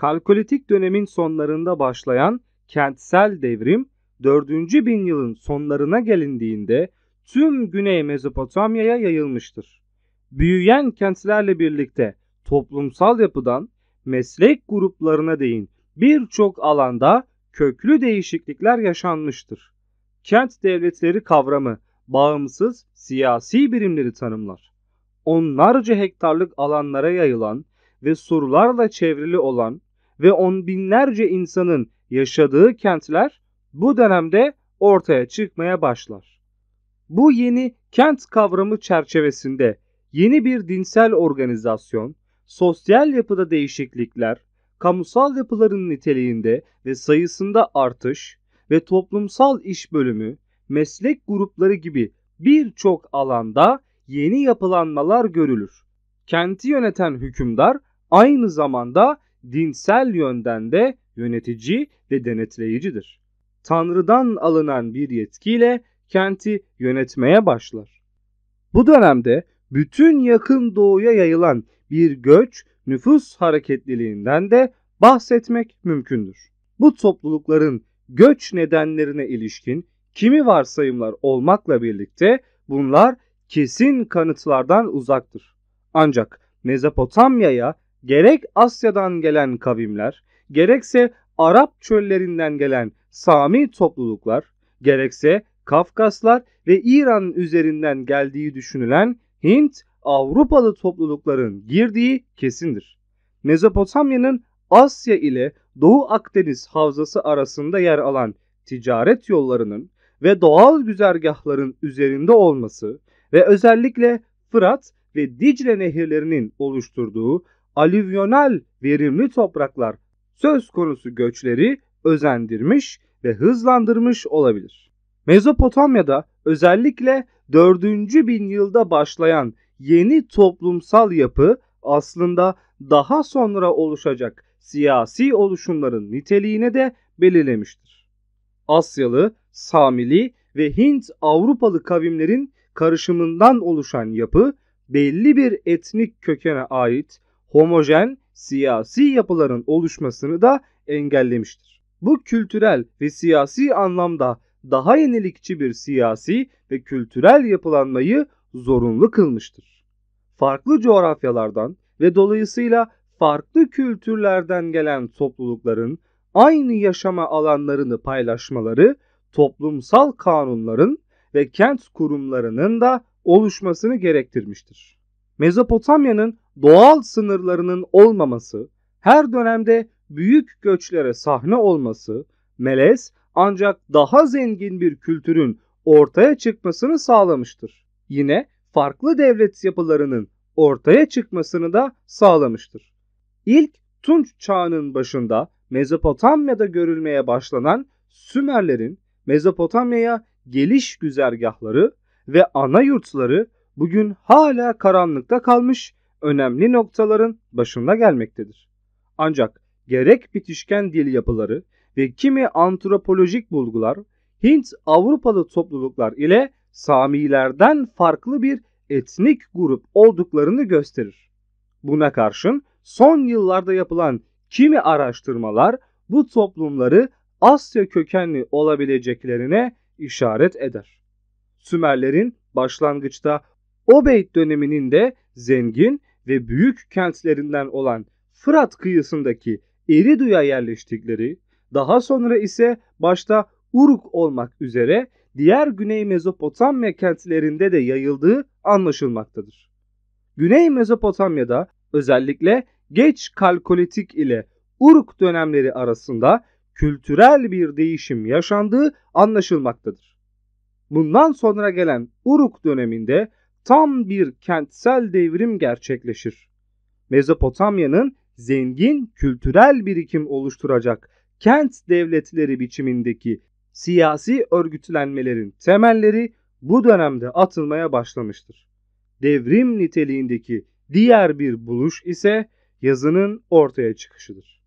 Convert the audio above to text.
Kalkolitik dönemin sonlarında başlayan kentsel devrim 4. bin yılın sonlarına gelindiğinde tüm Güney Mezopotamya'ya yayılmıştır. Büyüyen kentlerle birlikte toplumsal yapıdan meslek gruplarına değin birçok alanda köklü değişiklikler yaşanmıştır. Kent devletleri kavramı bağımsız siyasi birimleri tanımlar. Onlarca hektarlık alanlara yayılan ve surlarla çevrili olan ve on binlerce insanın yaşadığı kentler bu dönemde ortaya çıkmaya başlar. Bu yeni kent kavramı çerçevesinde yeni bir dinsel organizasyon, sosyal yapıda değişiklikler, kamusal yapıların niteliğinde ve sayısında artış ve toplumsal iş bölümü, meslek grupları gibi birçok alanda yeni yapılanmalar görülür. Kenti yöneten hükümdar aynı zamanda dinsel yönden de yönetici ve denetleyicidir. Tanrı'dan alınan bir yetkiyle kenti yönetmeye başlar. Bu dönemde bütün yakın doğuya yayılan bir göç nüfus hareketliliğinden de bahsetmek mümkündür. Bu toplulukların göç nedenlerine ilişkin kimi varsayımlar olmakla birlikte bunlar kesin kanıtlardan uzaktır. Ancak Mezopotamya'ya gerek Asya'dan gelen kavimler, gerekse Arap çöllerinden gelen Sami topluluklar, gerekse Kafkaslar ve İran üzerinden geldiği düşünülen Hint, Avrupalı toplulukların girdiği kesindir. Mezopotamya'nın Asya ile Doğu Akdeniz havzası arasında yer alan ticaret yollarının ve doğal güzergahların üzerinde olması ve özellikle Fırat ve Dicle nehirlerinin oluşturduğu alüvyonal verimli topraklar söz konusu göçleri özendirmiş ve hızlandırmış olabilir. Mezopotamya'da özellikle 4. bin yılda başlayan yeni toplumsal yapı aslında daha sonra oluşacak siyasi oluşumların niteliğine de belirlemiştir. Asyalı, Samili ve Hint Avrupalı kavimlerin karışımından oluşan yapı belli bir etnik kökene ait homojen siyasi yapıların oluşmasını da engellemiştir. Bu kültürel ve siyasi anlamda daha yenilikçi bir siyasi ve kültürel yapılanmayı zorunlu kılmıştır. Farklı coğrafyalardan ve dolayısıyla farklı kültürlerden gelen toplulukların aynı yaşama alanlarını paylaşmaları toplumsal kanunların ve kent kurumlarının da oluşmasını gerektirmiştir. Mezopotamya'nın doğal sınırlarının olmaması, her dönemde büyük göçlere sahne olması, melez ancak daha zengin bir kültürün ortaya çıkmasını sağlamıştır. Yine farklı devlet yapılarının ortaya çıkmasını da sağlamıştır. İlk Tunç çağının başında Mezopotamya'da görülmeye başlanan Sümerlerin Mezopotamya'ya geliş güzergahları ve ana yurtları bugün hala karanlıkta kalmış önemli noktaların başında gelmektedir. Ancak gerek bitişken dil yapıları ve kimi antropolojik bulgular Hint Avrupalı topluluklar ile Samilerden farklı bir etnik grup olduklarını gösterir. Buna karşın son yıllarda yapılan kimi araştırmalar bu toplumları Asya kökenli olabileceklerine işaret eder. Sümerlerin başlangıçta Obeyd döneminin de zengin ve büyük kentlerinden olan Fırat kıyısındaki Eridu'ya yerleştikleri, daha sonra ise başta Uruk olmak üzere diğer Güney Mezopotamya kentlerinde de yayıldığı anlaşılmaktadır. Güney Mezopotamya'da özellikle geç kalkolitik ile Uruk dönemleri arasında kültürel bir değişim yaşandığı anlaşılmaktadır. Bundan sonra gelen Uruk döneminde tam bir kentsel devrim gerçekleşir. Mezopotamya'nın zengin kültürel birikim oluşturacak kent devletleri biçimindeki siyasi örgütlenmelerin temelleri bu dönemde atılmaya başlamıştır. Devrim niteliğindeki diğer bir buluş ise yazının ortaya çıkışıdır.